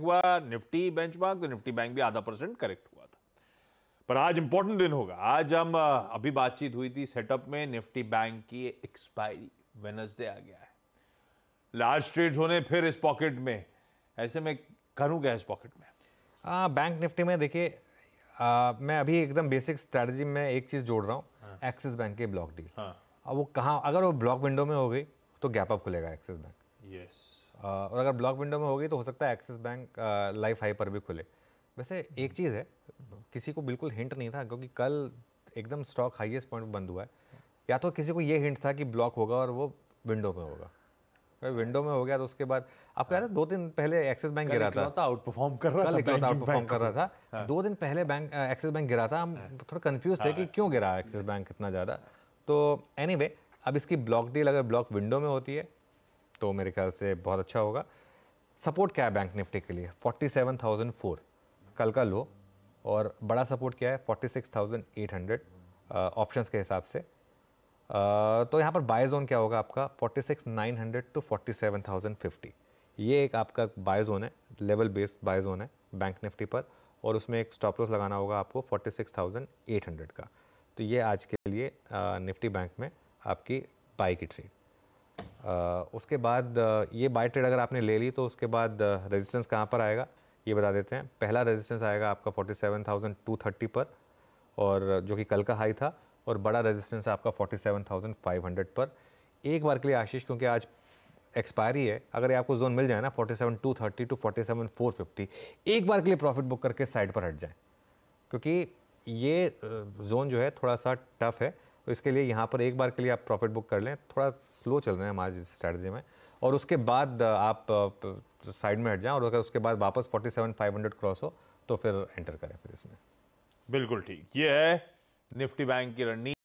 Correct हुआ Nifty benchmark तो Nifty bank भी आधा परसेंट करेक्ट हुआ था पर आज इंपॉर्टेंट दिन होगा आज हम अभी बातचीत हुई थी सेटअप में निफ्टी बैंक की एक्सपायरी वेनसडे आ गया है लार्ज ट्रेड होने फिर इस पॉकेट में ऐसे में करूँ क्या इस पॉकेट में आ, बैंक निफ्टी में देखिए मैं अभी एकदम बेसिक स्ट्रैटेजी में एक चीज़ जोड़ रहा हूँ एक्सिस हाँ। बैंक के ब्लॉक डील हाँ. अब वो कहाँ अगर वो ब्लॉक विंडो में हो गई तो गैप अप खुलेगा एक्सिस बैंक यस और अगर ब्लॉक विंडो में होगी तो हो सकता है एक्सिस बैंक लाइफ हाई पर भी खुले वैसे एक चीज़ है किसी को बिल्कुल हिंट नहीं था क्योंकि कल एकदम स्टॉक हाईएस्ट पॉइंट बंद हुआ है या तो किसी को ये हिंट था कि ब्लॉक होगा और वो विंडो में होगा विंडो में हो गया तो उसके बाद आप कह रहे दो दिन पहले एक्सिस बैंक गिरा था आउट परफॉर्म कर रहा था आउट परफॉर्म कर रहा था दो दिन पहले बैंक एक्सिस बैंक गिरा था हम हाँ। थोड़ा कंफ्यूज थे कि हाँ। क्यों गिरा एक्सिस बैंक इतना ज़्यादा तो एनी anyway, अब इसकी ब्लॉक डील अगर ब्लॉक विंडो में होती है तो मेरे ख्याल से बहुत अच्छा होगा सपोर्ट क्या है बैंक निफ्टी के लिए 47,004 कल का लो और बड़ा सपोर्ट क्या है 46,800 ऑप्शंस के हिसाब से आ, तो यहाँ पर बाय जोन क्या होगा आपका 46,900 टू 47,050 ये एक आपका बाय जोन है लेवल बेस्ड बाय जोन है बैंक निफ्टी पर और उसमें एक स्टॉप लॉस लगाना होगा आपको 46,800 का तो ये आज के लिए निफ्टी बैंक में आपकी बाई की ट्रेड उसके बाद ये बाई ट्रेड अगर आपने ले ली तो उसके बाद रेजिस्टेंस कहाँ पर आएगा ये बता देते हैं पहला रेजिस्टेंस आएगा आपका 47,230 पर और जो कि कल का हाई था और बड़ा रेजिस्टेंस आपका 47,500 पर एक बार के लिए आशीष क्योंकि आज एक्सपायरी है अगर ये आपको जोन मिल जाए ना 47,230 टू 47,450 एक बार के लिए प्रॉफिट बुक करके साइड पर हट जाए क्योंकि ये जोन जो है थोड़ा सा टफ है तो इसके लिए यहाँ पर एक बार के लिए आप प्रॉफिट बुक कर लें थोड़ा स्लो चल रहे हैं हमारी स्ट्रैटेजी में और उसके बाद आप साइड में हट जाएं और अगर उसके बाद वापस 47,500 क्रॉस हो तो फिर एंटर करें फिर इसमें बिल्कुल ठीक ये है निफ्टी बैंक की रणनीति